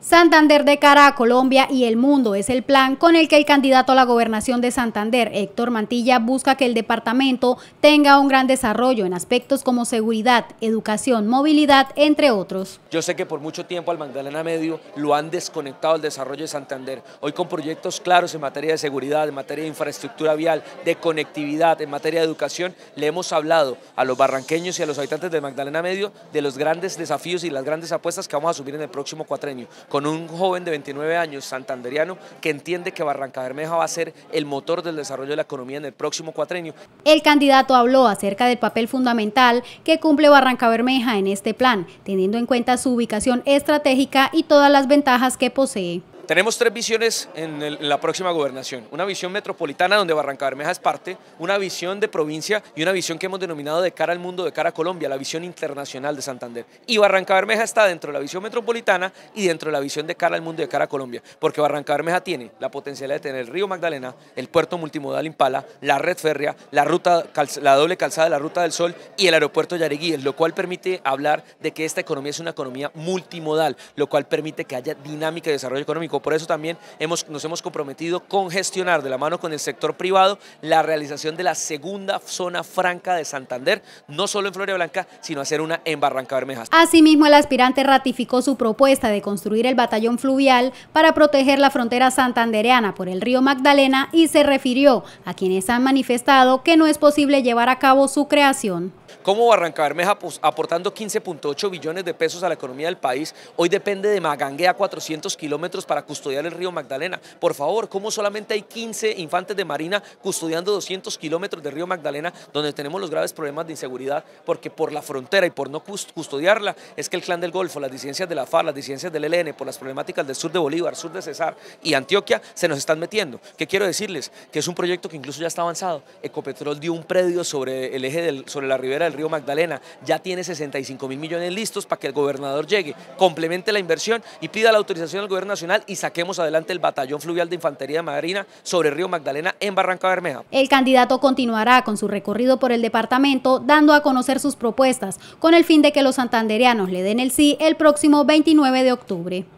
Santander de cara a Colombia y el mundo es el plan con el que el candidato a la gobernación de Santander, Héctor Mantilla, busca que el departamento tenga un gran desarrollo en aspectos como seguridad, educación, movilidad, entre otros. Yo sé que por mucho tiempo al Magdalena Medio lo han desconectado el desarrollo de Santander. Hoy con proyectos claros en materia de seguridad, en materia de infraestructura vial, de conectividad, en materia de educación, le hemos hablado a los barranqueños y a los habitantes de Magdalena Medio de los grandes desafíos y las grandes apuestas que vamos a asumir en el próximo cuatrenio con un joven de 29 años, santanderiano, que entiende que Barranca Bermeja va a ser el motor del desarrollo de la economía en el próximo cuatrenio. El candidato habló acerca del papel fundamental que cumple Barranca Bermeja en este plan, teniendo en cuenta su ubicación estratégica y todas las ventajas que posee. Tenemos tres visiones en, la próxima gobernación. Una visión metropolitana donde Barranca Bermeja es parte, una visión de provincia y una visión que hemos denominado de cara al mundo, de cara a Colombia, la visión internacional de Santander. Y Barranca Bermeja está dentro de la visión metropolitana y dentro de la visión de cara al mundo, de cara a Colombia, porque Barranca Bermeja tiene la potencialidad de tener el río Magdalena, el puerto multimodal Impala, la red férrea, la, ruta, la doble calzada de la Ruta del Sol y el aeropuerto Yareguí, lo cual permite hablar de que esta economía es una economía multimodal, lo cual permite que haya dinámica y desarrollo económico por eso también hemos, nos hemos comprometido con gestionar de la mano con el sector privado la realización de la segunda zona franca de Santander, no solo en Floria Blanca, sino hacer una en Barranca Bermeja. Asimismo, el aspirante ratificó su propuesta de construir el batallón fluvial para proteger la frontera santandereana por el río Magdalena y se refirió a quienes han manifestado que no es posible llevar a cabo su creación. Como Barranca Bermeja, pues, aportando 15.8 billones de pesos a la economía del país, hoy depende de a 400 kilómetros para custodiar el río Magdalena. Por favor, ¿cómo solamente hay 15 infantes de Marina custodiando 200 kilómetros del río Magdalena, donde tenemos los graves problemas de inseguridad? Porque por la frontera y por no custodiarla es que el clan del Golfo, las disidencias de la FARC, las disidencias del ELN, por las problemáticas del sur de Bolívar, sur de Cesar y Antioquia, se nos están metiendo. ¿Qué quiero decirles? Que es un proyecto que incluso ya está avanzado. Ecopetrol dio un predio sobre el eje del, sobre la ribera del río Magdalena. Ya tiene 65 mil millones listos para que el gobernador llegue, complemente la inversión y pida la autorización al gobierno nacional y saquemos adelante el Batallón Fluvial de Infantería de Marina sobre el Río Magdalena en Barranca Bermeja. El candidato continuará con su recorrido por el departamento dando a conocer sus propuestas con el fin de que los santandereanos le den el sí el próximo 29 de octubre.